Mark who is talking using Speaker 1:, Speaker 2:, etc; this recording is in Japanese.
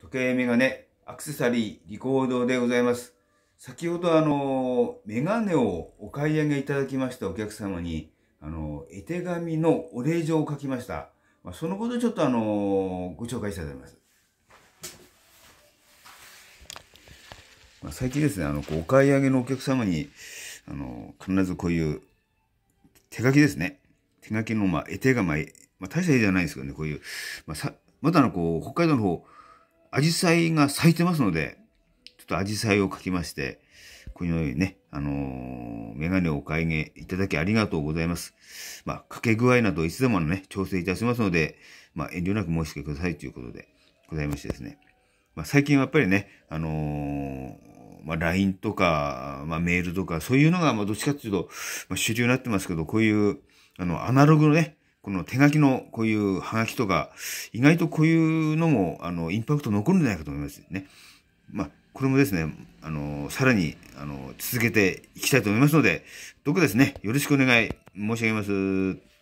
Speaker 1: 時計メガネ、アクセサリー、リコードでございます。先ほどあの、メガネをお買い上げいただきましたお客様に、あの、絵手紙のお礼状を書きました。まあ、そのことちょっとあの、ご紹介したいと思います。まあ、最近ですね、あの、お買い上げのお客様に、あの、必ずこういう手書きですね。手書きの、まあ、絵手紙、まあ、大した絵じゃないですけどね、こういう、まあ、さ、まだあの、こう、北海道の方、アジサイが咲いてますので、ちょっとアジサイを描きまして、このようにね、あのー、メガネをお買い上げいただきありがとうございます。まあ、掛け具合などいつでもね、調整いたしますので、まあ、遠慮なく申し付けくださいということでございましてですね。まあ、最近はやっぱりね、あのー、まあ、LINE とか、まあ、メールとか、そういうのが、まあ、どっちかっていうと、まあ、主流になってますけど、こういう、あの、アナログのね、この手書きのこういうハガキとか、意外とこういうのも、あの、インパクト残るんじゃないかと思いますね。まあ、これもですね、あの、さらに、あの、続けていきたいと思いますので、どうかですね、よろしくお願い申し上げます。